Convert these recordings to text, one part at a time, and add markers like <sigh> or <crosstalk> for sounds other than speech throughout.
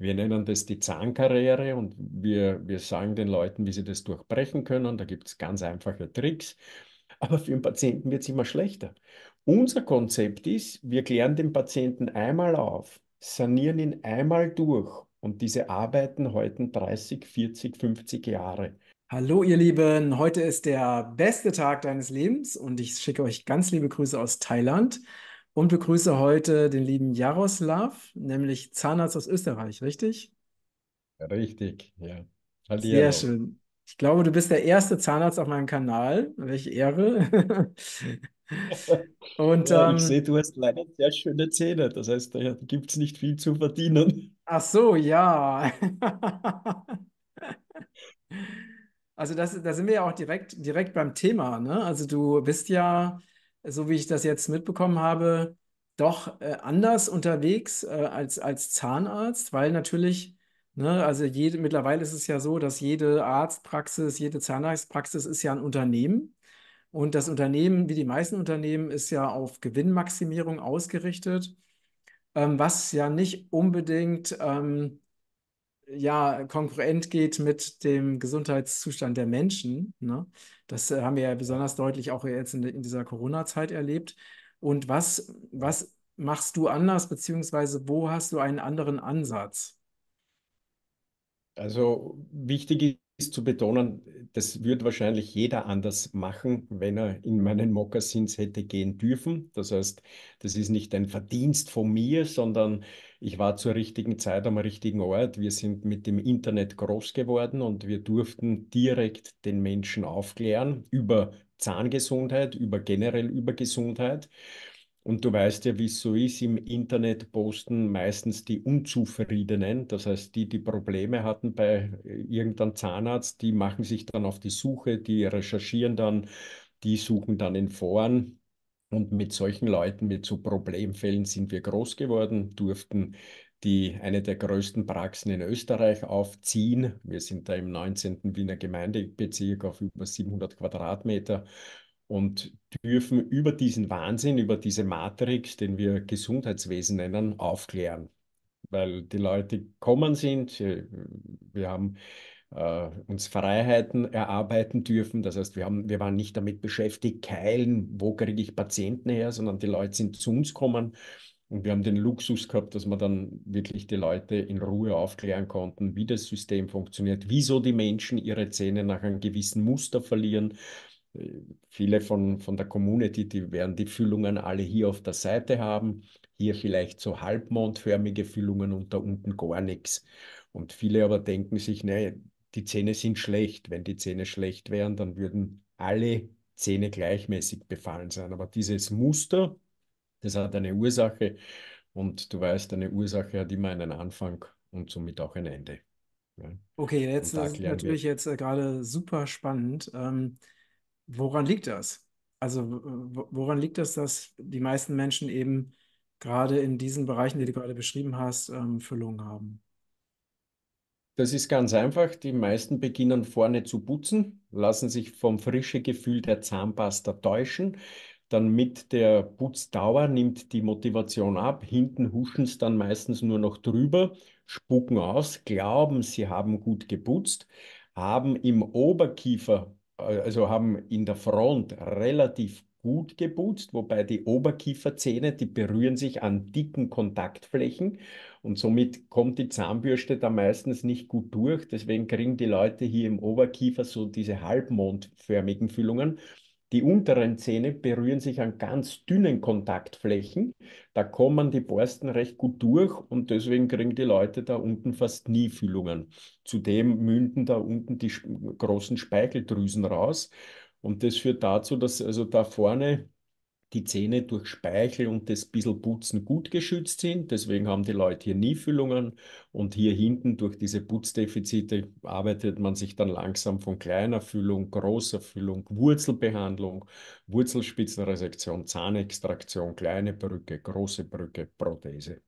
Wir nennen das die Zahnkarriere und wir, wir sagen den Leuten, wie sie das durchbrechen können. Da gibt es ganz einfache Tricks. Aber für den Patienten wird es immer schlechter. Unser Konzept ist, wir klären den Patienten einmal auf, sanieren ihn einmal durch und diese Arbeiten heute 30, 40, 50 Jahre. Hallo ihr Lieben, heute ist der beste Tag deines Lebens und ich schicke euch ganz liebe Grüße aus Thailand und begrüße heute den lieben Jaroslav, nämlich Zahnarzt aus Österreich, richtig? Richtig, ja. Hallo. Sehr schön. Ich glaube, du bist der erste Zahnarzt auf meinem Kanal. Welche Ehre. <laughs> Und, ja, ähm, ich sehe, du hast leider sehr schöne Zähne. Das heißt, da gibt es nicht viel zu verdienen. Ach so, ja. <laughs> also das, da sind wir ja auch direkt, direkt beim Thema. Ne? Also du bist ja so wie ich das jetzt mitbekommen habe, doch äh, anders unterwegs äh, als, als Zahnarzt, weil natürlich, ne, also jede, mittlerweile ist es ja so, dass jede Arztpraxis, jede Zahnarztpraxis ist ja ein Unternehmen. Und das Unternehmen, wie die meisten Unternehmen, ist ja auf Gewinnmaximierung ausgerichtet, ähm, was ja nicht unbedingt ähm, ja konkurrent geht mit dem Gesundheitszustand der Menschen. Ne? Das äh, haben wir ja besonders deutlich auch jetzt in, in dieser Corona-Zeit erlebt. Und was, was machst du anders, beziehungsweise wo hast du einen anderen Ansatz? Also wichtig zu betonen, das würde wahrscheinlich jeder anders machen, wenn er in meinen Mokassins hätte gehen dürfen. Das heißt, das ist nicht ein Verdienst von mir, sondern ich war zur richtigen Zeit am richtigen Ort. Wir sind mit dem Internet groß geworden und wir durften direkt den Menschen aufklären über Zahngesundheit, über generell über Gesundheit. Und du weißt ja, wie es so ist, im Internet posten meistens die Unzufriedenen, das heißt die, die Probleme hatten bei äh, irgendeinem Zahnarzt, die machen sich dann auf die Suche, die recherchieren dann, die suchen dann in Foren. Und mit solchen Leuten, mit so Problemfällen sind wir groß geworden, durften die eine der größten Praxen in Österreich aufziehen. Wir sind da im 19. Wiener Gemeindebezirk auf über 700 Quadratmeter und dürfen über diesen Wahnsinn, über diese Matrix, den wir Gesundheitswesen nennen, aufklären. Weil die Leute gekommen sind, wir haben äh, uns Freiheiten erarbeiten dürfen. Das heißt, wir, haben, wir waren nicht damit beschäftigt, keilen, wo kriege ich Patienten her, sondern die Leute sind zu uns gekommen. Und wir haben den Luxus gehabt, dass wir dann wirklich die Leute in Ruhe aufklären konnten, wie das System funktioniert, wieso die Menschen ihre Zähne nach einem gewissen Muster verlieren, viele von, von der Community, die werden die Füllungen alle hier auf der Seite haben. Hier vielleicht so halbmondförmige Füllungen und da unten gar nichts. Und viele aber denken sich, nein, die Zähne sind schlecht. Wenn die Zähne schlecht wären, dann würden alle Zähne gleichmäßig befallen sein. Aber dieses Muster, das hat eine Ursache. Und du weißt, eine Ursache hat immer einen Anfang und somit auch ein Ende. Okay, jetzt ist natürlich wir. jetzt äh, gerade super spannend. Ähm, woran liegt das? Also woran liegt das, dass die meisten Menschen eben gerade in diesen Bereichen, die du gerade beschrieben hast, ähm, Füllungen haben? Das ist ganz einfach. Die meisten beginnen vorne zu putzen, lassen sich vom frischen Gefühl der Zahnpasta täuschen. Dann mit der Putzdauer nimmt die Motivation ab. Hinten huschen es dann meistens nur noch drüber, spucken aus, glauben, sie haben gut geputzt, haben im Oberkiefer also haben in der Front relativ gut geputzt, wobei die Oberkieferzähne, die berühren sich an dicken Kontaktflächen und somit kommt die Zahnbürste da meistens nicht gut durch. Deswegen kriegen die Leute hier im Oberkiefer so diese halbmondförmigen Füllungen. Die unteren Zähne berühren sich an ganz dünnen Kontaktflächen. Da kommen die Borsten recht gut durch und deswegen kriegen die Leute da unten fast nie Füllungen. Zudem münden da unten die großen Speicheldrüsen raus. Und das führt dazu, dass also da vorne die Zähne durch Speichel und das bisschen Putzen gut geschützt sind. Deswegen haben die Leute hier nie Füllungen. und hier hinten durch diese Putzdefizite arbeitet man sich dann langsam von kleiner Füllung, großer Füllung, Wurzelbehandlung, Wurzelspitzenresektion, Zahnextraktion, kleine Brücke, große Brücke, Prothese.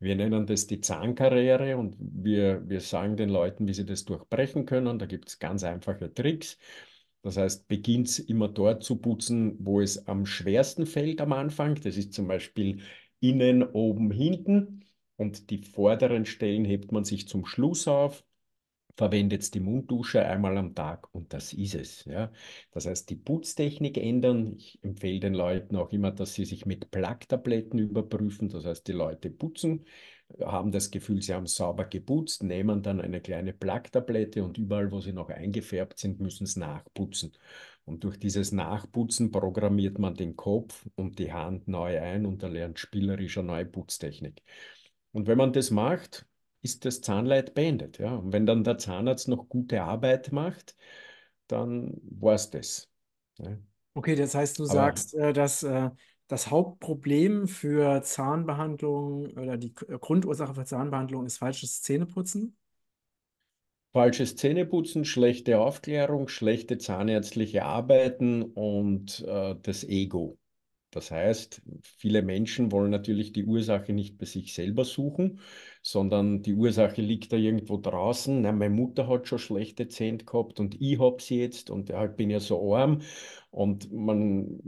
Wir nennen das die Zahnkarriere und wir, wir sagen den Leuten, wie sie das durchbrechen können. Da gibt es ganz einfache Tricks. Das heißt, beginnt es immer dort zu putzen, wo es am schwersten fällt am Anfang. Das ist zum Beispiel innen, oben, hinten. Und die vorderen Stellen hebt man sich zum Schluss auf, verwendet die Munddusche einmal am Tag und das ist es. Ja? Das heißt, die Putztechnik ändern. Ich empfehle den Leuten auch immer, dass sie sich mit Plaktabletten überprüfen. Das heißt, die Leute putzen haben das Gefühl, sie haben sauber geputzt, nehmen dann eine kleine Plaktablette und überall, wo sie noch eingefärbt sind, müssen es nachputzen. Und durch dieses Nachputzen programmiert man den Kopf und die Hand neu ein und erlernt spielerische neue Putztechnik. Und wenn man das macht, ist das Zahnleid beendet. Ja? Und wenn dann der Zahnarzt noch gute Arbeit macht, dann war es das. Ja? Ne? Okay, das heißt, du Aber sagst, äh, dass äh, das Hauptproblem für Zahnbehandlung oder die Grundursache für Zahnbehandlung ist falsches Zähneputzen? Falsches Zähneputzen, schlechte Aufklärung, schlechte zahnärztliche Arbeiten und äh, das Ego. Das heißt, viele Menschen wollen natürlich die Ursache nicht bei sich selber suchen, sondern die Ursache liegt da irgendwo draußen. Na, meine Mutter hat schon schlechte Zähne gehabt und ich habe sie jetzt und ich bin ja so arm. Und man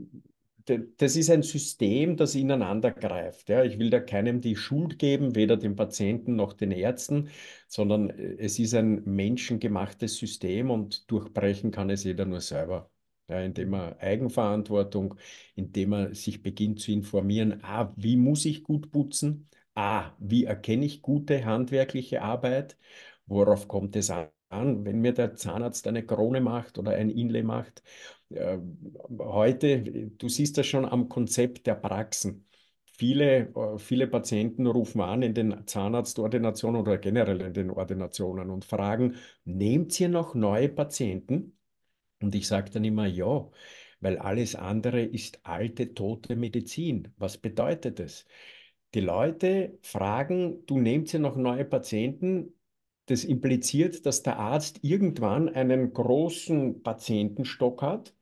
das ist ein System, das ineinander greift. Ja. Ich will da keinem die Schuld geben, weder dem Patienten noch den Ärzten, sondern äh, es ist ein menschengemachtes System und durchbrechen kann es jeder nur selber. Ja, indem er Eigenverantwortung, indem er sich beginnt zu informieren, ah, wie muss ich gut putzen? Ah, wie erkenne ich gute handwerkliche Arbeit? Worauf kommt es an? an, wenn mir der Zahnarzt eine Krone macht oder ein Inlay macht. heute, du siehst das schon am Konzept der Praxen. Viele, äh, viele Patienten rufen an in den Zahnarztordinationen oder generell in den Ordinationen und fragen, nehmt ihr noch neue Patienten? Und ich sage dann immer, ja, weil alles andere ist alte, tote Medizin. Was bedeutet das? Die Leute fragen, du nehmt ja noch neue Patienten, das impliziert, dass der Arzt irgendwann einen großen Patientenstock hat.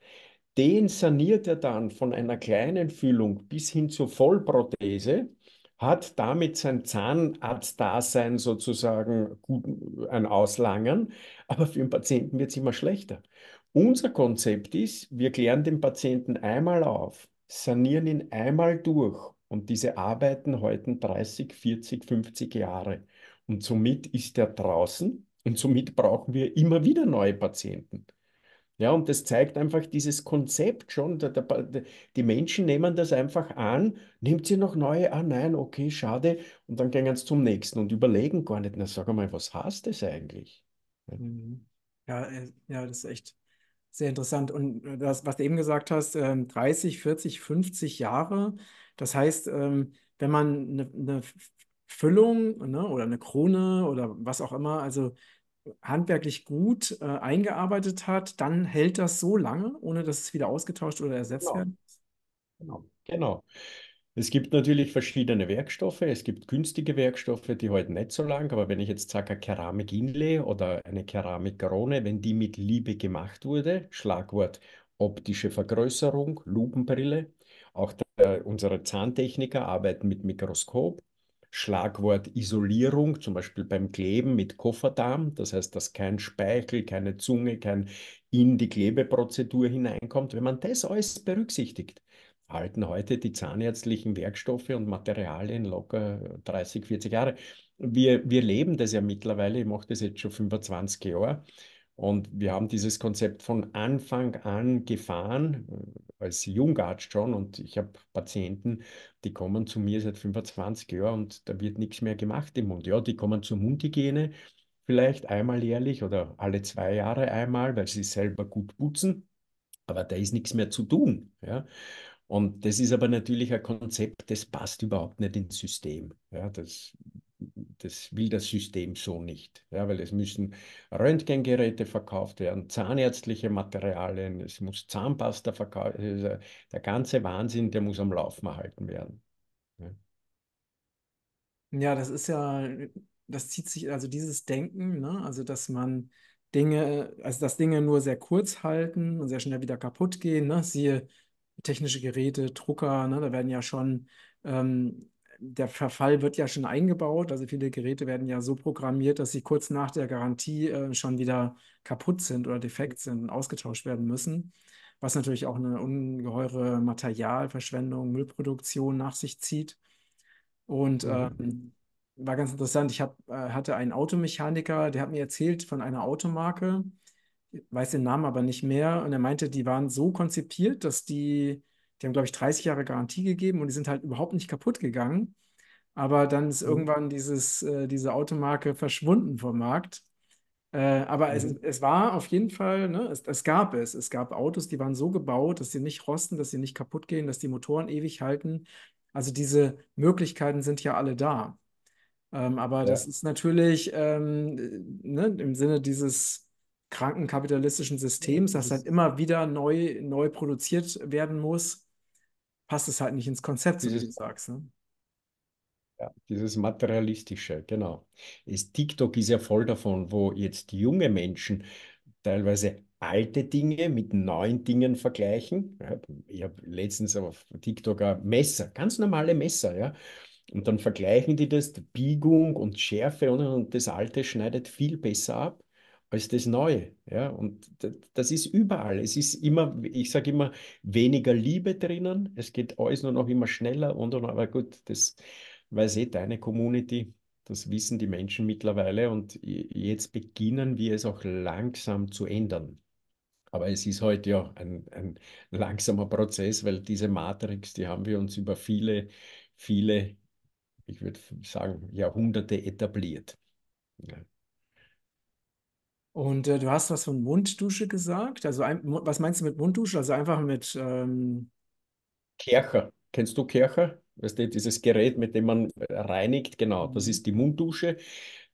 Den saniert er dann von einer kleinen Füllung bis hin zur Vollprothese, hat damit sein Zahnarztdasein sozusagen gut, ein Auslangen, aber für den Patienten wird es immer schlechter. Unser Konzept ist, wir klären den Patienten einmal auf, sanieren ihn einmal durch und diese Arbeiten halten 30, 40, 50 Jahre. Und somit ist er draußen und somit brauchen wir immer wieder neue Patienten. Ja, und das zeigt einfach dieses Konzept schon. Der, der, die Menschen nehmen das einfach an. Nimmt sie noch neue? Ah, nein, okay, schade. Und dann gehen sie zum nächsten und überlegen gar nicht. Na, sag mal, was heißt das eigentlich? Ja, mhm. äh, ja, das ist echt sehr interessant. Und äh, das, was du eben gesagt hast, 30, 40, 50 Jahre. Das heißt, ähm, wenn man eine, eine Füllung ne, oder eine Krone oder was auch immer, also handwerklich gut äh, eingearbeitet hat, dann hält das so lange, ohne dass es wieder ausgetauscht oder ersetzt genau. werden muss. Genau. genau. Es gibt natürlich verschiedene Werkstoffe. Es gibt günstige Werkstoffe, die halten nicht so lang. Aber wenn ich jetzt sage, eine Keramik-Inlay oder eine Keramikkrone, wenn die mit Liebe gemacht wurde, Schlagwort optische Vergrößerung, Lupenbrille, auch der, unsere Zahntechniker arbeiten mit Mikroskop. Schlagwort Isolierung, zum Beispiel beim Kleben mit Kofferdarm, das heißt, dass kein Speichel, keine Zunge, kein in die Klebeprozedur hineinkommt, wenn man das alles berücksichtigt, halten heute die zahnärztlichen Werkstoffe und Materialien locker 30, 40 Jahre. Wir, wir leben das ja mittlerweile, ich mache das jetzt schon 25 Jahre und wir haben dieses Konzept von Anfang an gefahren, äh, als Jungarzt schon. Und ich habe Patienten, die kommen zu mir seit 25 Jahren und da wird nichts mehr gemacht im Mund. Ja, die kommen zur Mundhygiene vielleicht einmal jährlich oder alle zwei Jahre einmal, weil sie selber gut putzen. Aber da ist nichts mehr zu tun. Ja? Und das ist aber natürlich ein Konzept, das passt überhaupt nicht ins System. Ja, das das will das System so nicht, ja, weil es müssen Röntgengeräte verkauft werden, zahnärztliche Materialien, es muss Zahnpasta verkauft werden, äh, der ganze Wahnsinn, der muss am Laufen erhalten werden. Ja. ja, das ist ja, das zieht sich, also dieses Denken, ne? also dass man Dinge, also dass Dinge nur sehr kurz halten und sehr schnell wieder kaputt gehen, ne? siehe technische Geräte, Drucker, ne? da werden ja schon ähm, der Verfall wird ja schon eingebaut. Also viele Geräte werden ja so programmiert, dass sie kurz nach der Garantie äh, schon wieder kaputt sind oder defekt sind und ausgetauscht werden müssen. Was natürlich auch eine ungeheure Materialverschwendung, Müllproduktion nach sich zieht. Und mhm. ähm, war ganz interessant. Ich hab, äh, hatte einen Automechaniker, der hat mir erzählt von einer Automarke, weiß den Namen aber nicht mehr. Und er meinte, die waren so konzipiert, dass die die haben, glaube ich, 30 Jahre Garantie gegeben und die sind halt überhaupt nicht kaputt gegangen. Aber dann ist mhm. irgendwann dieses, äh, diese Automarke verschwunden vom Markt. Äh, aber mhm. es, es war auf jeden Fall, ne, es, es gab es. Es gab Autos, die waren so gebaut, dass sie nicht rosten, dass sie nicht kaputt gehen, dass die Motoren ewig halten. Also diese Möglichkeiten sind ja alle da. Ähm, aber ja. das ist natürlich ähm, ne, im Sinne dieses kranken kapitalistischen Systems, das halt immer wieder neu, neu produziert werden muss passt es halt nicht ins Konzept, dieses, wie du sagst. Ne? Ja, dieses Materialistische, genau. Ist, TikTok ist ja voll davon, wo jetzt junge Menschen teilweise alte Dinge mit neuen Dingen vergleichen. Ich habe letztens auf TikTok ein Messer, ganz normale Messer, ja. Und dann vergleichen die das, die Biegung und Schärfe und das alte schneidet viel besser ab als das Neue. Ja? Und das ist überall. Es ist immer, ich sage immer, weniger Liebe drinnen. Es geht alles nur noch immer schneller und, und aber gut, das weiß eh deine Community. Das wissen die Menschen mittlerweile und jetzt beginnen wir es auch langsam zu ändern. Aber es ist heute ja ein, ein langsamer Prozess, weil diese Matrix, die haben wir uns über viele, viele, ich würde sagen, Jahrhunderte etabliert. Ja. Und äh, du hast was von Munddusche gesagt. Also ein, was meinst du mit Munddusche? Also einfach mit ähm... Kercher. Kennst du Kercher? Weißt du, dieses Gerät, mit dem man reinigt, genau, das mhm. ist die Munddusche.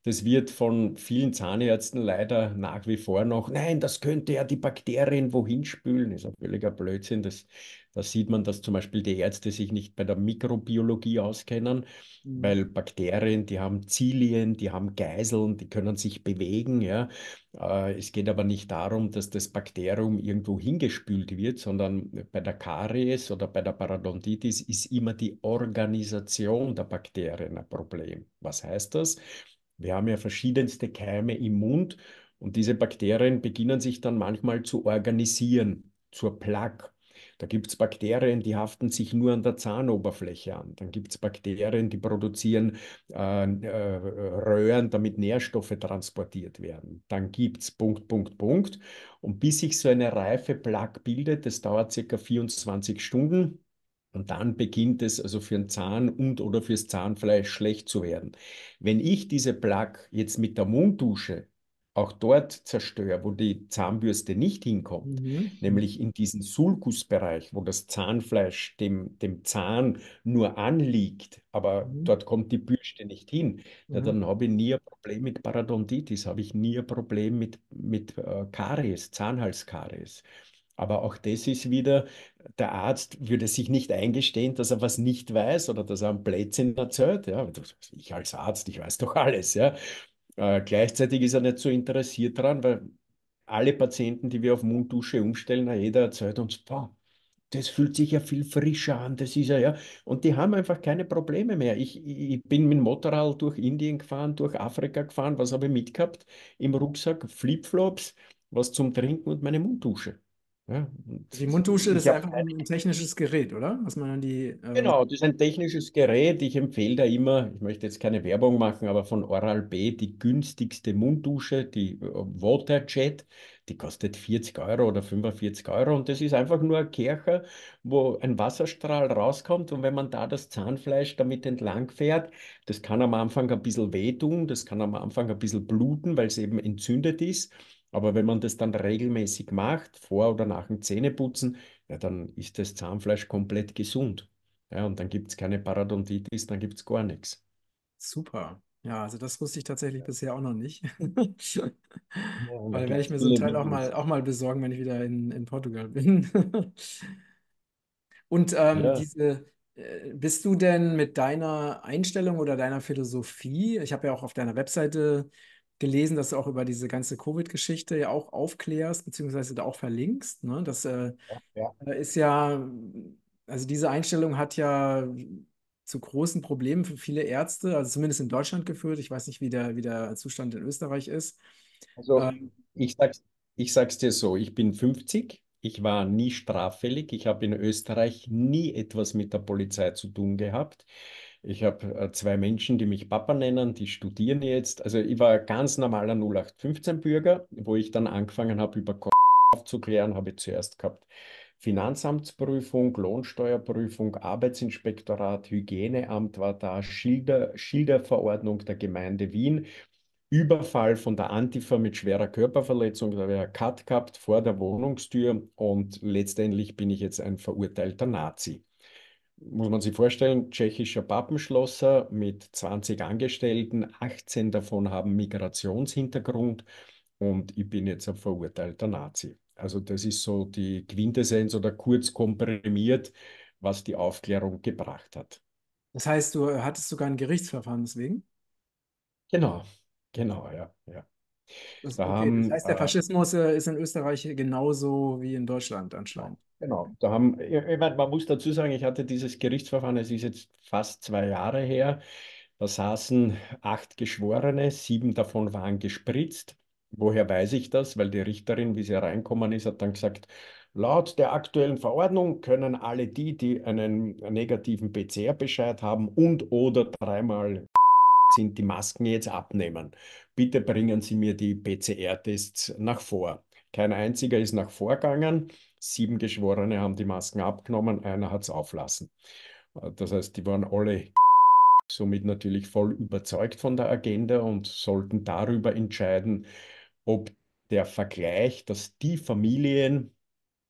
Das wird von vielen Zahnärzten leider nach wie vor noch, nein, das könnte ja die Bakterien wohin spülen. Das ist ein völliger Blödsinn. Das da sieht man, dass zum Beispiel die Ärzte sich nicht bei der Mikrobiologie auskennen, mhm. weil Bakterien, die haben Zilien, die haben Geiseln, die können sich bewegen. Ja. Äh, es geht aber nicht darum, dass das Bakterium irgendwo hingespült wird, sondern bei der Karies oder bei der Parodontitis ist immer die Organisation der Bakterien ein Problem. Was heißt das? Wir haben ja verschiedenste Keime im Mund und diese Bakterien beginnen sich dann manchmal zu organisieren, zur Plaque da gibt es Bakterien, die haften sich nur an der Zahnoberfläche an. Dann gibt es Bakterien, die produzieren äh, äh, Röhren, damit Nährstoffe transportiert werden. Dann gibt es Punkt, Punkt, Punkt. Und bis sich so eine reife Plaque bildet, das dauert circa 24 Stunden. Und dann beginnt es also für den Zahn und oder fürs Zahnfleisch schlecht zu werden. Wenn ich diese Plaque jetzt mit der Munddusche auch dort zerstöre, wo die Zahnbürste nicht hinkommt, mhm. nämlich in diesen Sulkusbereich, wo das Zahnfleisch dem, dem Zahn nur anliegt, aber mhm. dort kommt die Bürste nicht hin, ja, mhm. dann habe ich nie ein Problem mit Parodontitis, habe ich nie ein Problem mit, mit äh, Karies, Zahnhalskaries. Aber auch das ist wieder, der Arzt würde sich nicht eingestehen, dass er was nicht weiß oder dass er einen Blödsinn erzählt. Ja, ich als Arzt, ich weiß doch alles. Ja. Äh, gleichzeitig ist er nicht so interessiert daran, weil alle Patienten, die wir auf Munddusche umstellen, jeder erzählt uns, boah, das fühlt sich ja viel frischer an, das ist ja, ja. Und die haben einfach keine Probleme mehr. Ich, ich bin mit dem Motorrad durch Indien gefahren, durch Afrika gefahren, was habe ich mitgehabt? Im Rucksack Flipflops, was zum Trinken und meine Munddusche. Ja. Also die Munddusche ist einfach ein technisches Gerät, oder? Was man die, äh... Genau, das ist ein technisches Gerät. Ich empfehle da immer, ich möchte jetzt keine Werbung machen, aber von Oral B die günstigste Munddusche, die äh, Waterjet, die kostet 40 Euro oder 45 Euro und das ist einfach nur ein Kercher, wo ein Wasserstrahl rauskommt und wenn man da das Zahnfleisch damit entlang fährt, das kann am Anfang ein bisschen wehtun, das kann am Anfang ein bisschen bluten, weil es eben entzündet ist. Aber wenn man das dann regelmäßig macht, vor oder nach dem Zähneputzen, ja, dann ist das Zahnfleisch komplett gesund. Ja, und dann gibt es keine Parodontitis, dann gibt es gar nichts. Super. Ja, also das wusste ich tatsächlich bisher auch noch nicht. ja, <laughs> Weil werde ich mir so einen Teil auch mal, auch mal besorgen, wenn ich wieder in, in Portugal bin. <laughs> Und ähm, ja. diese, äh, bist du denn mit deiner Einstellung oder deiner Philosophie, ich habe ja auch auf deiner Webseite gelesen, dass du auch über diese ganze Covid-Geschichte ja auch aufklärst, beziehungsweise da auch verlinkst. Ne? Das äh, ja, ja. Äh, ist ja, also diese Einstellung hat ja zu großen Problemen für viele Ärzte, also zumindest in Deutschland geführt. Ich weiß nicht, wie der, wie der Zustand in Österreich ist. Also ähm, ich, sag's, ich sag's dir so, ich bin 50, ich war nie straffällig, ich habe in Österreich nie etwas mit der Polizei zu tun gehabt. Ich habe äh, zwei Menschen, die mich Papa nennen, die studieren jetzt. Also ich war ein ganz normaler 0815-Bürger, wo ich dann angefangen habe, über K aufzuklären, habe ich zuerst gehabt. Finanzamtsprüfung, Lohnsteuerprüfung, Arbeitsinspektorat, Hygieneamt war da, Schilder, Schilderverordnung der Gemeinde Wien, Überfall von der Antifa mit schwerer Körperverletzung, da wäre Cut gehabt vor der Wohnungstür und letztendlich bin ich jetzt ein verurteilter Nazi muss man sich vorstellen, tschechischer Pappenschlosser mit 20 Angestellten, 18 davon haben Migrationshintergrund und ich bin jetzt ein verurteilter Nazi. Also das ist so die Quintessenz oder kurz komprimiert, was die Aufklärung gebracht hat. Das heißt, du hattest sogar ein Gerichtsverfahren deswegen? Genau, genau, ja. ja. Das, da okay. haben, das heißt, der äh, Faschismus äh, ist in Österreich genauso wie in Deutschland anscheinend. Genau, genau. da haben, ich meine, man muss dazu sagen, ich hatte dieses Gerichtsverfahren, es ist jetzt fast zwei Jahre her. Da saßen acht Geschworene, sieben davon waren gespritzt. Woher weiß ich das? Weil die Richterin, wie sie reinkommen ist, hat dann gesagt, Laut der aktuellen Verordnung können alle die, die einen negativen PCR-Bescheid haben und oder dreimal sind, die Masken jetzt abnehmen. Bitte bringen Sie mir die PCR-Tests nach vor. Kein einziger ist nach vorgegangen. Sieben Geschworene haben die Masken abgenommen, einer hat es auflassen. Äh, das heißt, die waren alle <laughs> somit natürlich voll überzeugt von der Agenda und sollten darüber entscheiden, ob der Vergleich, dass die Familien,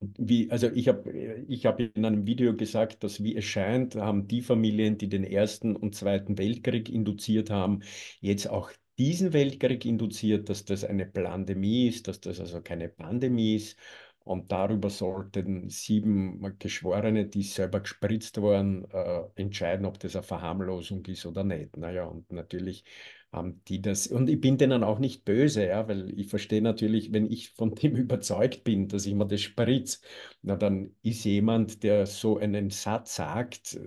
wie, also ich habe ich hab in einem Video gesagt, dass wie es scheint, haben die Familien, die den Ersten und Zweiten Weltkrieg induziert haben, jetzt auch diesen Weltkrieg induziert, dass das eine Pandemie ist, dass das also keine Pandemie ist. Und darüber sollten sieben Geschworene, die selber gespritzt waren, äh, entscheiden, ob das eine Verharmlosung ist oder nicht. Naja, und natürlich ähm, die das, und ich bin denen auch nicht böse, ja, weil ich verstehe natürlich, wenn ich von <laughs> dem überzeugt bin, dass ich mir das spritze, na dann ist jemand, der so einen Satz sagt, äh,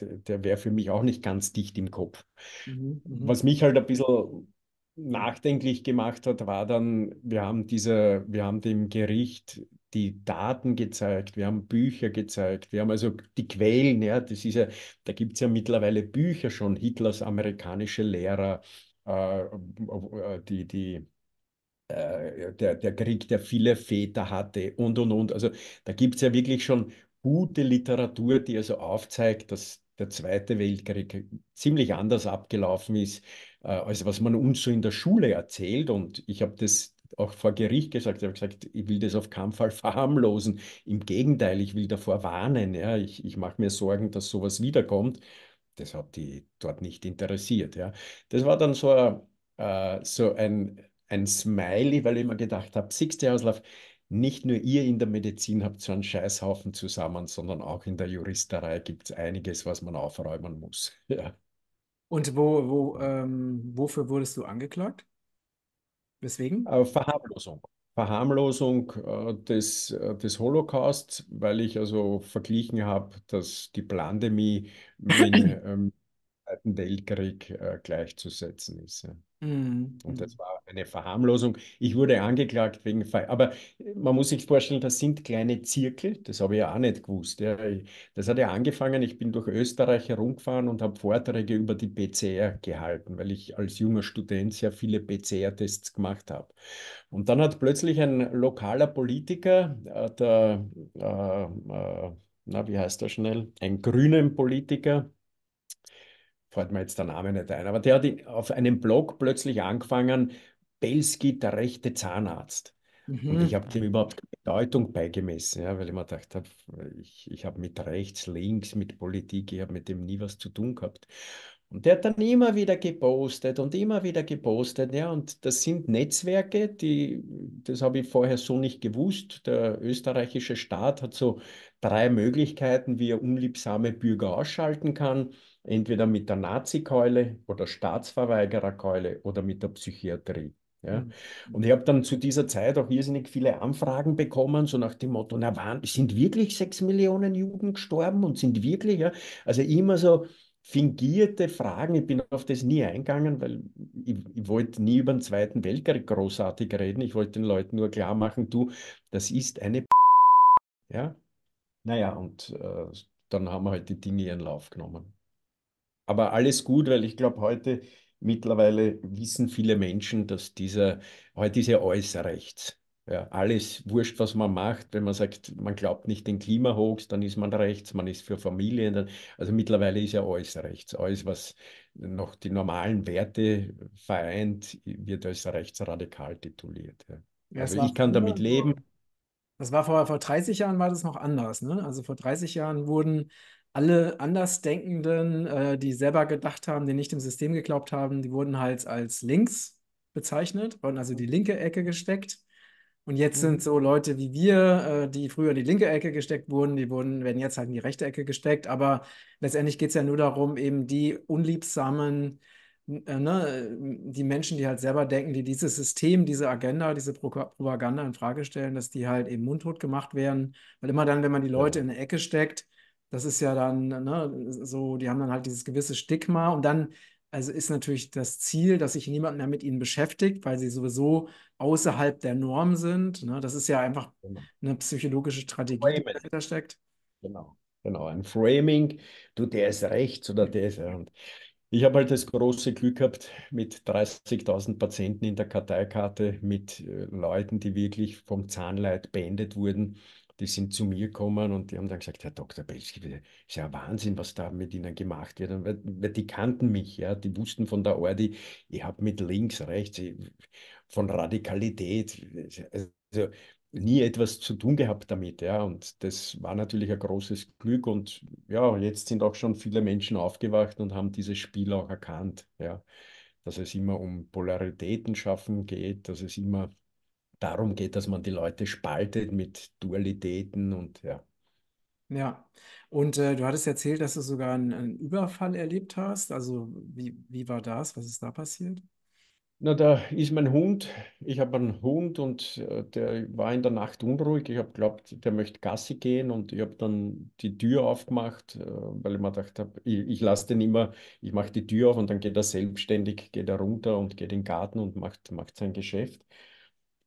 der, der wäre für mich auch nicht ganz dicht im Kopf. Mhm, mhm, Was mich halt ein bisschen nachdenklich gemacht hat, war dann, wir haben diese, wir haben dem Gericht die Daten gezeigt, wir haben Bücher gezeigt, wir haben also die Quellen, ja, das ist ja, da gibt es ja mittlerweile Bücher schon, Hitlers amerikanische Lehrer, äh, äh, die, die, äh, der, der Krieg, der viele Väter hatte und, und, und. Also da gibt es ja wirklich schon gute Literatur, die also aufzeigt, dass der Zweite Weltkrieg ziemlich anders abgelaufen ist, als was man uns so in der Schule erzählt. Und ich habe das auch vor Gericht gesagt, ich habe gesagt, ich will das auf keinen Fall <laughs> verharmlosen. Im Gegenteil, ich will davor warnen. Ja. Ich, ich mache mir Sorgen, dass sowas wiederkommt das hat die dort nicht interessiert. Ja. Das war dann so, ein, äh, so ein, ein Smiley, weil ich mir gedacht habe, siehst du, Auslauf, nicht nur ihr in der Medizin habt so einen Scheißhaufen zusammen, sondern auch in der Juristerei gibt es einiges, was man aufräumen muss. <laughs> Ja. Und wo, wo ähm, wofür wurdest du angeklagt? Weswegen? Äh, Verharmlosung. Verharmlosung äh, des, äh, des Holocaust, weil ich also verglichen habe, dass die Pandemie <laughs> mit, ähm, Zweiten Weltkrieg äh, gleichzusetzen ist. Ja. Mhm, und das mhm. war eine Verharmlosung. Ich wurde angeklagt wegen Ver Aber man muss sich vorstellen, das sind kleine Zirkel. Das habe ich ja auch nicht gewusst. Ja. Das hat ja angefangen. Ich bin durch Österreich herumgefahren und habe Vorträge über die PCR gehalten, weil ich als junger Student sehr viele PCR-Tests gemacht habe. Und dann hat plötzlich ein lokaler Politiker, äh, der, äh, äh na, wie heißt er schnell, ein grünen Politiker, fällt mir jetzt der Name nicht ein, aber der hat auf einem Blog plötzlich angefangen, Belski, der rechte Zahnarzt. Mhm. Und ich habe dem überhaupt keine Bedeutung beigemessen, ja, weil ich mir gedacht habe, ich, ich habe mit rechts, links, mit Politik, ich habe mit dem nie was zu tun gehabt. Und der hat dann immer wieder gepostet und immer wieder gepostet. Ja, und das sind Netzwerke, die, das habe ich vorher so nicht gewusst. Der österreichische Staat hat so drei Möglichkeiten, wie er unliebsame Bürger ausschalten kann entweder mit der Nazi-Keule oder Staatsverweigererkeule oder mit der Psychiatrie. Ja? Mhm. Und ich habe dann zu dieser Zeit auch irrsinnig viele Anfragen bekommen, so nach dem Motto, na, waren, sind wirklich sechs Millionen Juden gestorben und sind wirklich, ja, also immer so fingierte Fragen. Ich bin auf das nie eingegangen, weil ich, ich wollte nie über den Zweiten Weltkrieg großartig reden. Ich wollte den Leuten nur klar machen, du, das ist eine ja, naja, und äh, dann haben wir halt die Dinge ihren Lauf genommen. Aber alles gut, weil ich glaube, heute mittlerweile wissen viele Menschen, dass dieser, heute ist ja alles rechts. Ja, alles wurscht, was man macht. Wenn man sagt, man glaubt nicht den Klimahoax, dann ist man rechts, man ist für Familien. Dann, also mittlerweile ist ja alles rechts. Alles, was noch die normalen Werte vereint, wird als rechtsradikal tituliert. Ja. Ja, also ich kann damit leben. Das war vor, vor 30 Jahren war das noch anders. Ne? Also vor 30 Jahren wurden alle Andersdenkenden, äh, die selber gedacht haben, die nicht im System geglaubt haben, die wurden halt als links bezeichnet, wurden also die linke Ecke gesteckt. Und jetzt mhm. sind so Leute wie wir, äh, die früher in die linke Ecke gesteckt wurden, die wurden, werden jetzt halt in die rechte Ecke gesteckt. Aber letztendlich geht es ja nur darum, eben die unliebsamen, äh, ne, die Menschen, die halt selber denken, die dieses System, diese Agenda, diese Pro Propaganda in Frage stellen, dass die halt eben mundtot gemacht werden. Weil immer dann, wenn man die Leute ja. in eine Ecke steckt, das ist ja dann ne, so, die haben dann halt dieses gewisse Stigma und dann also ist natürlich das Ziel, dass sich niemand mehr mit ihnen beschäftigt, weil sie sowieso außerhalb der Norm sind. Ne? Das ist ja einfach genau. eine psychologische Strategie, Framing. die dahinter steckt. Genau, genau. Ein Framing, du, der ist rechts oder der ist. Und ich habe halt das große Glück gehabt, mit 30.000 Patienten in der Karteikarte, mit äh, Leuten, die wirklich vom Zahnleid beendet wurden die sind zu mir gekommen und die haben dann gesagt, Herr Dr. Belski, das ist ja Wahnsinn, was da mit Ihnen gemacht wird. Und, weil, die kannten mich, ja, die wussten von der Ordi, ich habe mit links, rechts, von Radikalität, also nie etwas zu tun gehabt damit, ja. Und das war natürlich ein großes Glück und ja, jetzt sind auch schon viele Menschen aufgewacht und haben dieses Spiel auch erkannt, ja. Dass es immer um Polaritäten schaffen geht, dass es immer darum geht, dass man die Leute spaltet mit Dualitäten und ja. Ja, und äh, du hattest erzählt, dass du sogar einen, einen, Überfall erlebt hast. Also wie, wie war das? Was ist da passiert? Na, da ist mein Hund. Ich habe einen Hund und äh, der war in der Nacht unruhig. Ich habe geglaubt, der möchte Gassi gehen und ich habe dann die Tür aufgemacht, äh, weil ich mir gedacht habe, ich, ich lasse den immer, ich mache die Tür auf und dann geht er selbstständig, geht er runter und geht in den Garten und macht, macht sein Geschäft.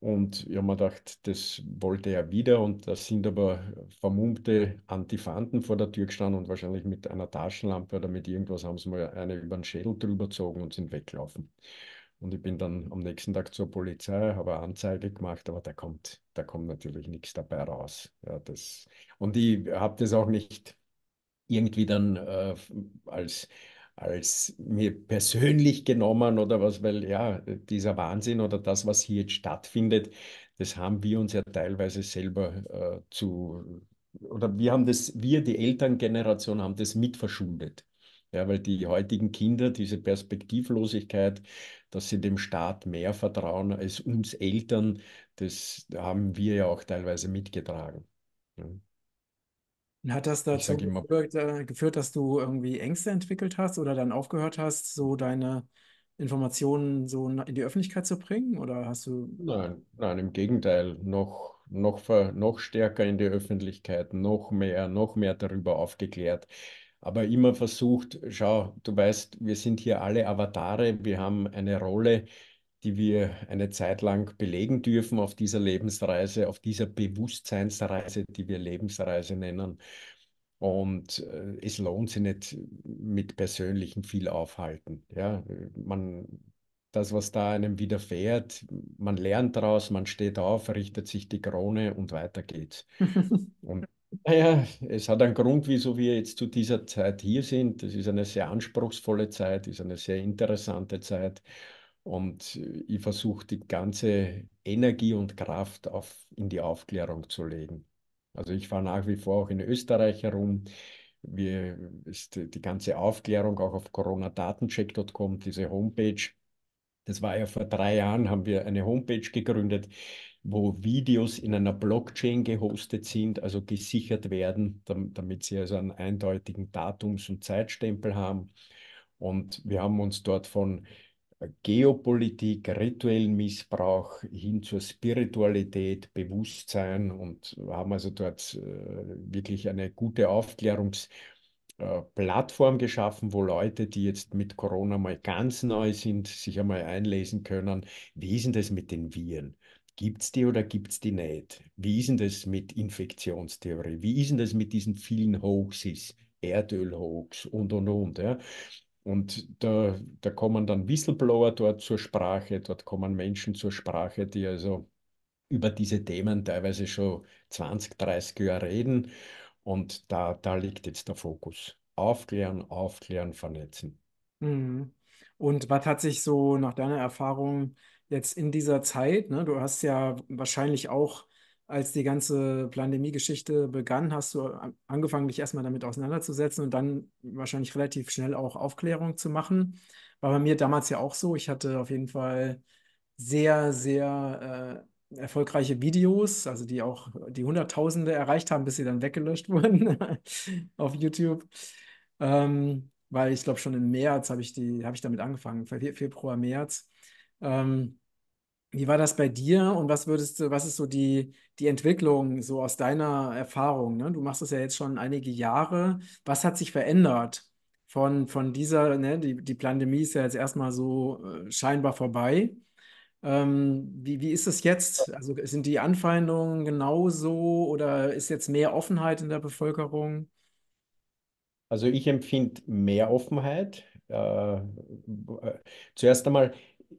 Und ich habe mir gedacht, das wollte er wieder. Und da sind aber vermummte Antifanten vor der Tür gestanden und wahrscheinlich mit einer Taschenlampe oder mit irgendwas haben sie mal eine über den Schädel drüber gezogen und sind weggelaufen. Und ich bin dann am nächsten Tag zur Polizei, habe eine Anzeige gemacht, aber da kommt, da kommt natürlich nichts dabei raus. Ja, das, und ich habe das auch nicht irgendwie dann äh, als als mir persönlich genommen oder was, weil ja, dieser Wahnsinn oder das, was hier jetzt stattfindet, das haben wir uns ja teilweise selber äh, zu, oder wir haben das, wir, die Elterngeneration, haben das mitverschuldet. Ja, weil die heutigen Kinder diese Perspektivlosigkeit, dass sie dem Staat mehr vertrauen als uns Eltern, das haben wir ja auch teilweise mitgetragen. Ja. Und hat das dazu geführt, äh, geführt, dass du irgendwie Ängste entwickelt hast oder dann aufgehört hast, so deine Informationen so in die Öffentlichkeit zu bringen? Oder hast du. Nein, nein, im Gegenteil, noch, noch, noch stärker in die Öffentlichkeit, noch mehr, noch mehr darüber aufgeklärt. Aber immer versucht, schau, du weißt, wir sind hier alle Avatare, wir haben eine Rolle, die wir eine Zeit lang belegen dürfen auf dieser Lebensreise, auf dieser Bewusstseinsreise, die wir Lebensreise nennen. Und äh, es lohnt sich nicht mit persönlichem viel aufhalten. Ja, man, das, was da einem widerfährt, man lernt daraus, man steht auf, richtet sich die Krone und weiter geht's. <laughs> und naja, es hat einen Grund, wieso wir jetzt zu dieser Zeit hier sind. Es ist eine sehr anspruchsvolle Zeit, ist eine sehr interessante Zeit. Und äh, ich versuche die ganze Energie und Kraft auf, in die Aufklärung zu legen. Also ich fahre nach wie vor auch in Österreich herum. Wir, ist die ganze Aufklärung auch auf coronadatencheck.com, diese Homepage. Das war ja vor drei Jahren, haben wir eine Homepage gegründet, wo Videos in einer Blockchain gehostet sind, also gesichert werden, damit sie also einen eindeutigen Datums- und Zeitstempel haben. Und wir haben uns dort von Geopolitik, rituellen Missbrauch hin zur Spiritualität, Bewusstsein und haben also dort äh, wirklich eine gute Aufklärungsplattform äh, geschaffen, wo Leute, die jetzt mit Corona mal ganz neu sind, sich einmal einlesen können, wie ist denn das mit den Viren? Gibt es die oder gibt es die nicht? Wie ist denn das mit Infektionstheorie? Wie ist denn das mit diesen vielen Hoaxes, Erdölhoax und und und? Ja? Und da, da kommen dann Whistleblower dort zur Sprache, dort kommen Menschen zur Sprache, die also über diese Themen teilweise schon 20, 30 Jahre reden. Und da, da liegt jetzt der Fokus. Aufklären, aufklären, vernetzen. Mhm. Und was hat sich so nach deiner Erfahrung jetzt in dieser Zeit, ne, du hast ja wahrscheinlich auch als die ganze Pandemie-Geschichte begann, hast du angefangen, dich erstmal damit auseinanderzusetzen und dann wahrscheinlich relativ schnell auch Aufklärung zu machen. War bei mir damals ja auch so. Ich hatte auf jeden Fall sehr, sehr äh, erfolgreiche Videos, also die auch die Hunderttausende erreicht haben, bis sie dann weggelöscht <laughs> wurden auf YouTube. Ähm, weil ich glaube, schon im März habe ich, hab ich damit angefangen, Februar, März. Ähm, wie war das bei dir und was würdest du, was ist so die, die Entwicklung so aus deiner Erfahrung? Ne? Du machst das ja jetzt schon einige Jahre. Was hat sich verändert von, von dieser, ne? die, die Pandemie ist ja jetzt erstmal so äh, scheinbar vorbei. Ähm, wie, wie ist es jetzt? Also sind die Anfeindungen genauso oder ist jetzt mehr Offenheit in der Bevölkerung? Also ich empfinde mehr Offenheit. Äh, äh zuerst einmal,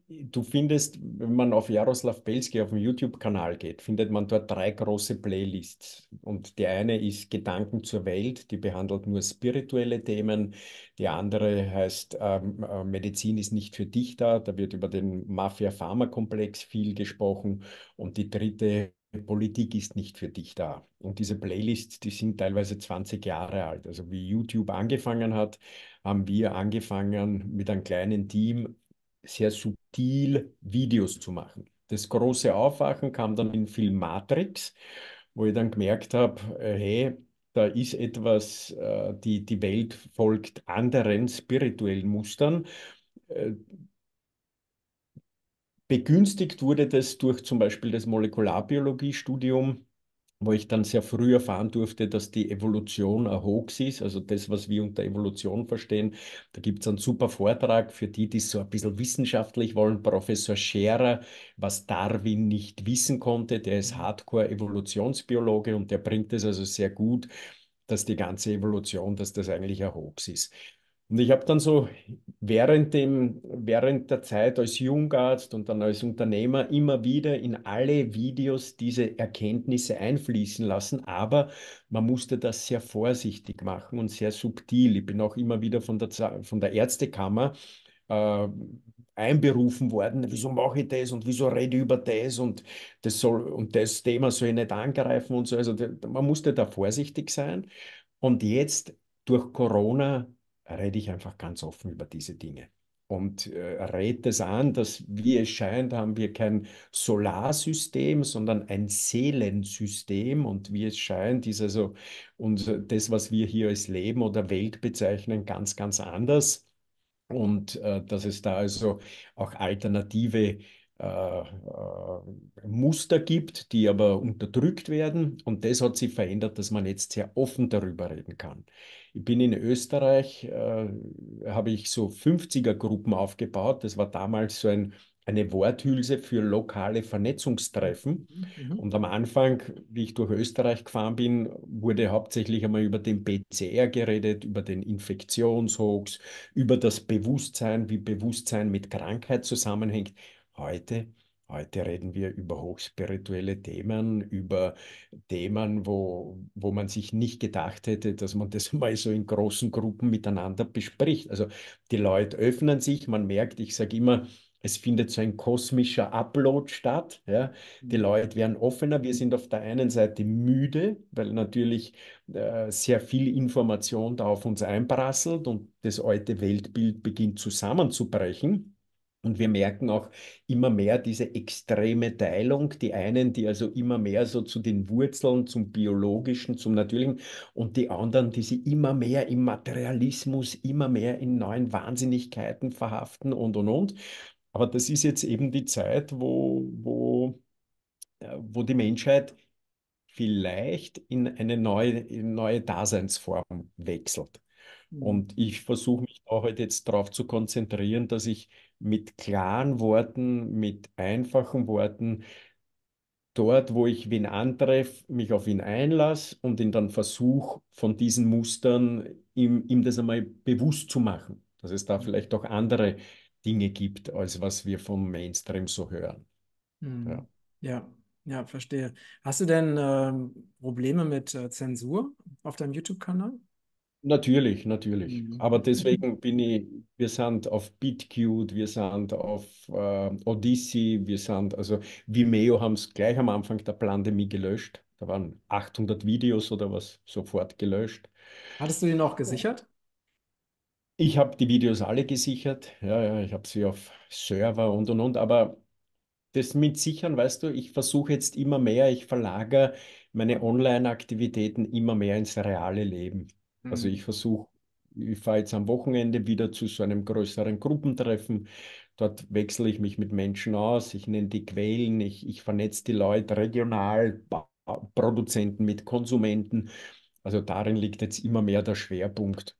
du findest, wenn man auf Jaroslav Belski auf dem YouTube-Kanal geht, findet man dort drei große Playlists. Und die eine ist Gedanken zur Welt, die behandelt nur spirituelle Themen. Die andere heißt ähm, äh, Medizin ist nicht für dich da. Da wird über den Mafia-Pharma-Komplex viel gesprochen. Und die dritte Politik ist nicht für dich da. Und diese Playlists, die sind teilweise 20 Jahre alt. Also wie YouTube angefangen hat, haben wir angefangen mit einem kleinen Team sehr subtil Videos zu machen. Das große Aufwachen kam dann in Film Matrix, wo ich dann gemerkt habe, äh, hey, da ist etwas, äh, die, die Welt folgt anderen spirituellen Mustern. Äh, begünstigt wurde das durch zum Beispiel das Molekularbiologiestudium wo ich dann sehr früh erfahren durfte, dass die Evolution ein Hoax ist, also das, was wir unter Evolution verstehen. Da gibt es einen super Vortrag für die, die es so ein bisschen wissenschaftlich wollen. Professor Scherer, was Darwin nicht wissen konnte, der ist Hardcore-Evolutionsbiologe und der bringt es also sehr gut, dass die ganze Evolution, dass das eigentlich ein Hoax ist. Und ich habe dann so während, dem, während der Zeit als Jungarzt und dann als Unternehmer immer wieder in alle Videos diese Erkenntnisse einfließen lassen. Aber man musste das sehr vorsichtig machen und sehr subtil. Ich bin auch immer wieder von der, von der Ärztekammer äh, einberufen worden, wieso mache ich das und wieso rede ich über das und das soll und das Thema soll ich nicht angreifen und so. Also man musste da vorsichtig sein. Und jetzt durch Corona rede ich einfach ganz offen über diese Dinge und äh, rät es an, dass, wie es scheint, haben wir kein Solarsystem, sondern ein Seelensystem. Und wie es scheint, ist also und äh, das, was wir hier als Leben oder Welt bezeichnen, ganz, ganz anders. Und äh, dass es da also auch alternative äh, äh, Muster gibt, die aber unterdrückt werden. Und das hat sich verändert, dass man jetzt sehr offen darüber reden kann. Ich bin in Österreich, äh, habe ich so 50er-Gruppen aufgebaut. Das war damals so ein eine Worthülse für lokale Vernetzungstreffen. Mhm, mhm. Und am Anfang, wie ich durch Österreich gefahren bin, wurde hauptsächlich einmal über den PCR geredet, über den Infektionshoax, über das Bewusstsein, wie Bewusstsein mit Krankheit zusammenhängt heute. Heute reden wir über hochspirituelle Themen, über Themen, wo, wo man sich nicht gedacht hätte, dass man das <laughs> mal so in großen Gruppen miteinander bespricht. Also die Leute öffnen sich, man merkt, ich sage immer, es findet so ein kosmischer Upload statt. Ja. Die mhm. Leute werden offener. Wir sind auf der einen Seite müde, weil natürlich äh, sehr viel Information da auf uns einprasselt und das alte Weltbild beginnt zusammenzubrechen. Und wir merken auch immer mehr diese extreme Teilung. Die einen, die also immer mehr so zu den Wurzeln, zum Biologischen, zum Natürlichen und die anderen, die sie immer mehr im Materialismus, immer mehr in neuen Wahnsinnigkeiten verhaften und, und, und. Aber das ist jetzt eben die Zeit, wo, wo, äh, wo die Menschheit vielleicht in eine neue, in neue Daseinsform wechselt. Mhm. Und ich versuche mich da heute halt jetzt darauf zu konzentrieren, dass ich mit klaren Worten, mit einfachen Worten, dort, wo ich wen antreffe, mich auf ihn einlasse und ihn dann versuche, von diesen Mustern ihm, ihm das einmal bewusst zu machen, dass es da mhm. vielleicht auch andere Dinge gibt, als was wir vom Mainstream so hören. Hm. Ja. ja. ja, verstehe. Hast du denn ähm, Probleme mit äh, Zensur auf deinem YouTube-Kanal? Natürlich, natürlich. Mhm. Aber deswegen bin ich, wir sind auf BitCute, wir sind auf äh, Odyssey, wir sind, also Vimeo haben es gleich am Anfang der Pandemie gelöscht. Da waren 800 Videos oder was sofort gelöscht. Hattest du die noch gesichert? Ich habe die Videos alle gesichert. Ja, ja, ich habe sie auf Server und und und. Aber das mit sichern, weißt du, ich versuche jetzt immer mehr, ich verlagere meine Online-Aktivitäten immer mehr ins reale Leben. Also mhm. ich versuche, ich fahre jetzt am Wochenende wieder zu so einem größeren Gruppentreffen. Dort wechsle ich mich mit Menschen aus, ich nenne die Quellen, ich, ich vernetze die Leute regional, Produzenten mit Konsumenten. Also darin liegt jetzt immer mehr der Schwerpunkt.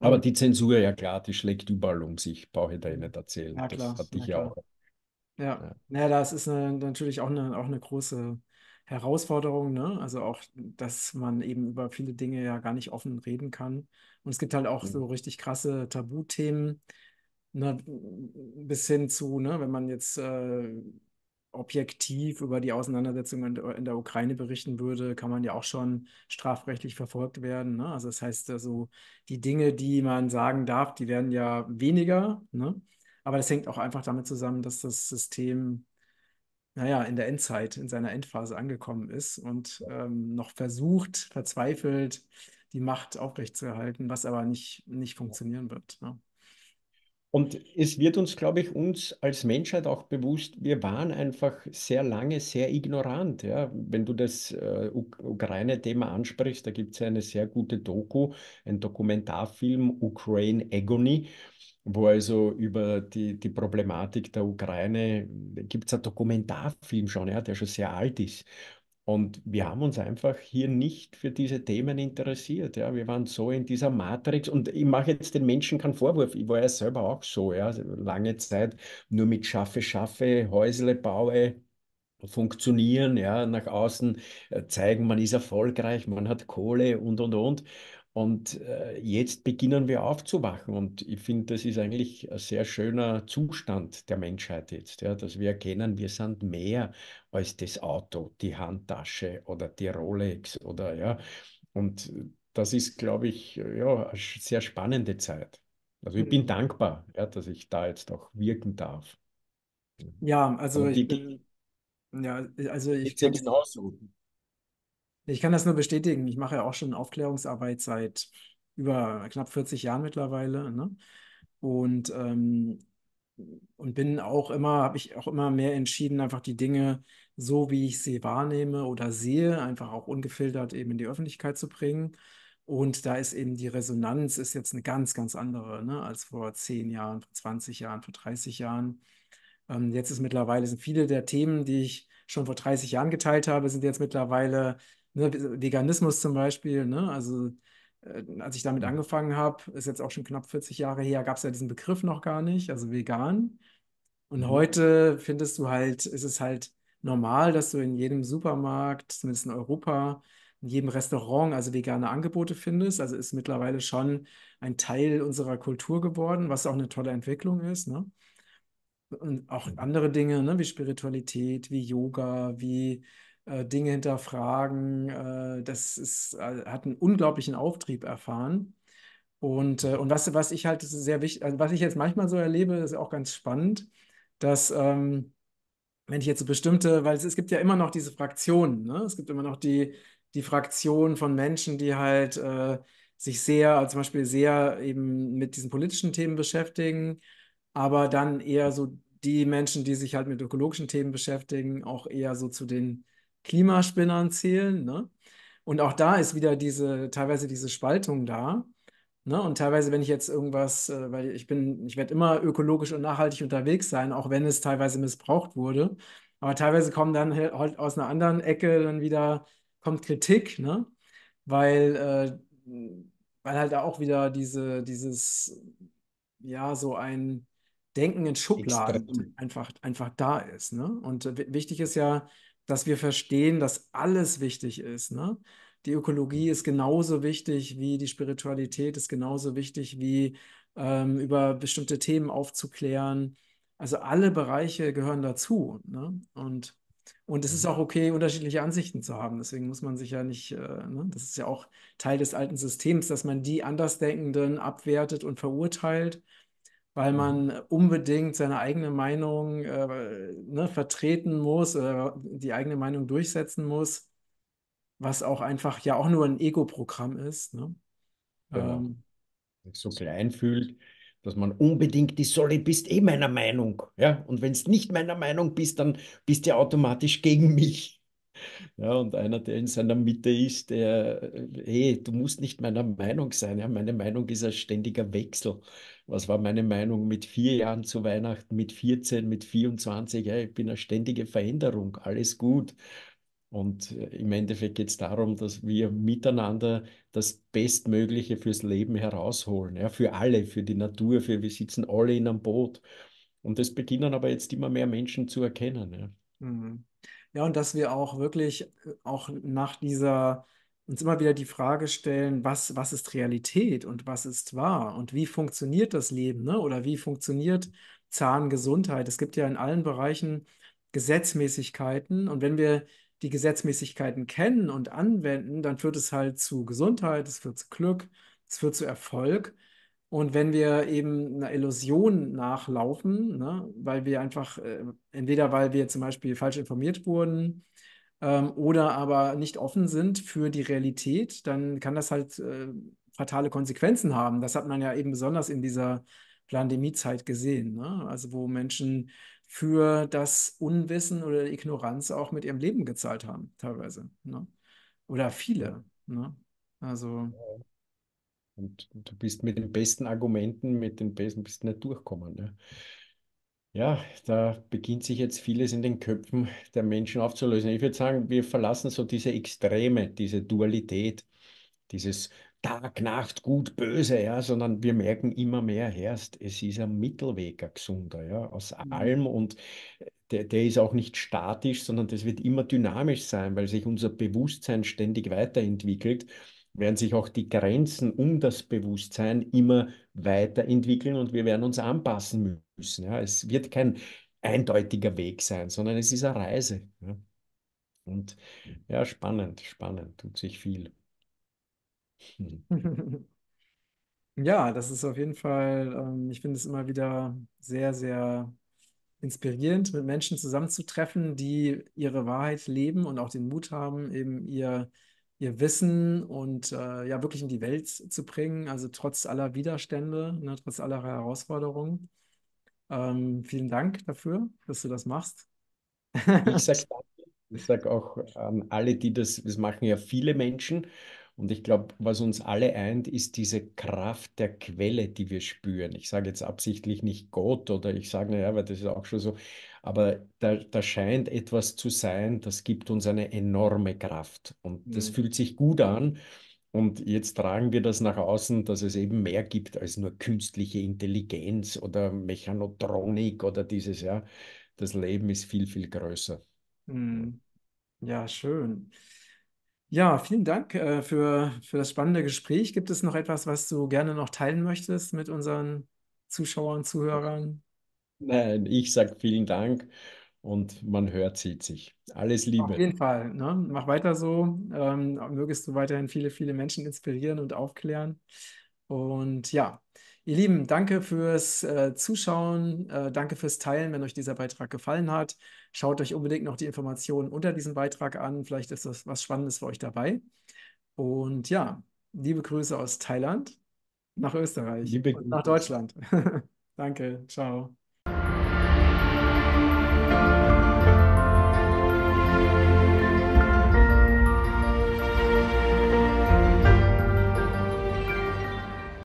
Aber die Zensur, ja klar, die schlägt überall um sich, brauche ich da nicht erzählen. Ja, klar, das hatte ich ja auch. Ja. ja. ja, das ist eine, natürlich auch eine, auch eine große Herausforderung, ne? Also auch, dass man eben über viele Dinge ja gar nicht offen reden kann. Und es gibt halt auch mhm. so richtig krasse Tabuthemen, ne? bis hin zu, ne, wenn man jetzt äh, objektiv über die Auseinandersetzung in, in, der Ukraine berichten würde, kann man ja auch schon strafrechtlich verfolgt werden. Ne? Also das heißt, also die Dinge, die man sagen darf, die werden ja weniger. Ne? Aber das hängt auch einfach damit zusammen, dass das System naja, in der Endzeit, in seiner Endphase angekommen ist und ähm, noch versucht, verzweifelt die Macht aufrechtzuerhalten, was aber nicht, nicht funktionieren wird. Ne? Und es wird uns, glaube ich, uns als Menschheit auch bewusst, wir waren einfach sehr lange sehr ignorant. Ja? Wenn du das äh, Ukraine-Thema ansprichst, da gibt es ja eine sehr gute Doku, ein Dokumentarfilm Ukraine Agony wo also über die, die Problematik der Ukraine äh, gibt es einen Dokumentarfilm schon, ja, der schon sehr alt ist. Und wir haben uns einfach hier nicht für diese Themen interessiert. Ja. Wir waren so in dieser Matrix und ich mache jetzt den Menschen keinen Vorwurf. Ich war ja selber auch so, ja. Also lange Zeit nur mit Schaffe, Schaffe, Häusle baue, funktionieren, ja, nach außen äh, zeigen, man ist erfolgreich, man hat Kohle und und und. Und äh, jetzt beginnen wir aufzuwachen. Und ich finde, das ist eigentlich ein sehr schöner Zustand der Menschheit jetzt, ja, dass wir erkennen, wir sind mehr als das Auto, die Handtasche oder die Rolex oder ja. Und das ist, glaube ich, ja, eine sehr spannende Zeit. Also ich bin mhm. dankbar, ja, dass ich da jetzt auch wirken darf. Ja, also ich bin, ja, also ich. Ist ja genauso. Ich kann das nur bestätigen. Ich mache ja auch schon Aufklärungsarbeit seit über knapp 40 Jahren mittlerweile. Ne? Und, ähm, und bin auch immer, habe ich auch immer mehr entschieden, einfach die Dinge so, wie ich sie wahrnehme oder sehe, einfach auch ungefiltert eben in die Öffentlichkeit zu bringen. Und da ist eben die Resonanz ist jetzt eine ganz, ganz andere ne? als vor 10 Jahren, vor 20 Jahren, vor 30 Jahren. Ähm, jetzt ist mittlerweile, sind viele der Themen, die ich schon vor 30 Jahren geteilt habe, sind jetzt mittlerweile ne, Veganismus zum Beispiel, ne, also äh, als ich damit angefangen habe, ist jetzt auch schon knapp 40 Jahre her, gab es ja diesen Begriff noch gar nicht, also vegan. Und mhm. heute findest du halt, ist es halt normal, dass du in jedem Supermarkt, zumindest in Europa, in jedem Restaurant also vegane Angebote findest. Also ist mittlerweile schon ein Teil unserer Kultur geworden, was auch eine tolle Entwicklung ist. Ne? Und auch andere Dinge, ne, wie Spiritualität, wie Yoga, wie äh, Dinge hinterfragen. Äh, das ist, äh, hat einen unglaublichen Auftrieb erfahren. Und, äh, und was, was ich halt sehr wichtig, also was ich jetzt manchmal so erlebe, ist auch ganz spannend, dass ähm, wenn ich jetzt so bestimmte, weil es, es gibt ja immer noch diese Fraktionen, ne? es gibt immer noch die, die Fraktion von Menschen, die halt äh, sich sehr, also zum Beispiel sehr eben mit diesen politischen Themen beschäftigen, aber dann eher so die Menschen, die sich halt mit ökologischen Themen beschäftigen, auch eher so zu den Klimaspinnern zählen. Ne? Und auch da ist wieder diese, teilweise diese Spaltung da. Ne? Und teilweise, wenn ich jetzt irgendwas, äh, weil ich bin, ich werde immer ökologisch und nachhaltig unterwegs sein, auch wenn es teilweise missbraucht wurde. Aber teilweise kommen dann halt aus einer anderen Ecke dann wieder, kommt Kritik, ne? Weil, äh, weil halt auch wieder diese, dieses, ja, so ein Denken in Schubladen einfach, einfach da ist. Ne? Und äh, wichtig ist ja, dass wir verstehen, dass alles wichtig ist. Ne? Die Ökologie mhm. ist genauso wichtig wie die Spiritualität, ist genauso wichtig wie ähm, über bestimmte Themen aufzuklären. Also alle Bereiche gehören dazu. Ne? Und, und es ist mhm. auch okay, unterschiedliche Ansichten zu haben. Deswegen muss man sich ja nicht, äh, ne? das ist ja auch Teil des alten Systems, dass man die Andersdenkenden abwertet und verurteilt weil man unbedingt seine eigene Meinung äh, ne, vertreten muss oder die eigene Meinung durchsetzen muss, was auch einfach ja auch nur ein Ego-Programm ist. Ne? Genau. Ähm, so klein fühlt, dass man unbedingt die Solle bist eh meiner Meinung. Ja? Und wenn es nicht meiner Meinung bist, dann bist du automatisch gegen mich. Ja, und einer, der in seiner Mitte ist, der, äh, hey, du musst nicht meiner Meinung sein. Ja, meine Meinung ist ein ständiger Wechsel. Was war meine Meinung mit vier Jahren zu Weihnachten, mit 14, mit 24? Ja, ich bin eine ständige Veränderung, alles gut. Und äh, im Endeffekt geht es darum, dass wir miteinander das Bestmögliche fürs Leben herausholen. Ja, für alle, für die Natur, für wir sitzen alle in einem Boot. Und das beginnen aber jetzt immer mehr Menschen zu erkennen. Ja. Mhm. Ja, und dass wir auch wirklich äh, auch nach dieser uns immer wieder die Frage stellen, was, was ist Realität und was ist wahr und wie funktioniert das Leben ne? oder wie funktioniert Zahngesundheit. Es gibt ja in allen Bereichen Gesetzmäßigkeiten und wenn wir die Gesetzmäßigkeiten kennen und anwenden, dann führt es halt zu Gesundheit, es führt zu Glück, es führt zu Erfolg. Und wenn wir eben einer Illusion nachlaufen, ne, weil wir einfach, äh, entweder weil wir zum Beispiel falsch informiert wurden ähm, oder aber nicht offen sind für die Realität, dann kann das halt äh, fatale Konsequenzen haben. Das hat man ja eben besonders in dieser Pandemiezeit gesehen. Ne? Also wo Menschen für das Unwissen oder Ignoranz auch mit ihrem Leben gezahlt haben, teilweise. Ne? Oder viele. Ne? Also. Ja. Und du bist mit den besten Argumenten, mit den besten, bist nicht durchkommen. Ne? Ja, da beginnt sich jetzt vieles in den Köpfen der Menschen aufzulösen. Ich würde sagen, wir verlassen so diese Extreme, diese Dualität, dieses Tag, Nacht, Gut, Böse, ja, sondern wir merken immer mehr, Herst, es ist ein Mittelweg, ein gesunder, ja, aus mhm. allem und äh, der, der ist auch nicht statisch, sondern das wird immer dynamisch sein, weil sich unser Bewusstsein ständig weiterentwickelt werden sich auch die Grenzen um das Bewusstsein immer weiterentwickeln und wir werden uns anpassen müssen. Ja. Es wird kein eindeutiger Weg sein, sondern es ist eine Reise. Ja. Und ja, spannend, spannend, tut sich viel. Hm. <laughs> Ja, das ist auf jeden Fall, ähm, ich finde es immer wieder sehr, sehr inspirierend, mit Menschen zusammenzutreffen, die ihre Wahrheit leben und auch den Mut haben, eben ihr ihr Wissen und äh, ja wirklich in die Welt zu bringen, also trotz aller Widerstände, ne, trotz aller Herausforderungen. Ähm, vielen Dank dafür, dass du das machst. Ich sage <laughs> sag auch ähm, alle, die das, das machen ja viele Menschen und ich glaube, was uns alle eint, ist diese Kraft der Quelle, die wir spüren. Ich sage jetzt absichtlich nicht Gott oder ich sage, naja, weil das ist auch schon so, aber da, da scheint etwas zu sein, das gibt uns eine enorme Kraft. Und mhm. das fühlt sich gut an. Und jetzt tragen wir das nach außen, dass es eben mehr gibt als nur künstliche Intelligenz oder Mechanotronik oder dieses, ja. Das Leben ist viel, viel größer. Mhm. Ja, schön. Ja, vielen Dank äh, für, für das spannende Gespräch. Gibt es noch etwas, was du gerne noch teilen möchtest mit unseren Zuschauern, Zuhörern? Nein, ich sage vielen Dank und man hört, sieht sich. Alles Liebe. Auf jeden Fall. Ne? Mach weiter so. Ähm, mögest du weiterhin viele, viele Menschen inspirieren und aufklären. Und ja, Ihr Lieben, danke fürs äh, Zuschauen, äh, danke fürs Teilen, wenn euch dieser Beitrag gefallen hat. Schaut euch unbedingt noch die Informationen unter diesem Beitrag an. Vielleicht ist das was Spannendes für euch dabei. Und ja, liebe Grüße aus Thailand, nach Österreich liebe und nach Deutschland. <laughs> danke, ciao.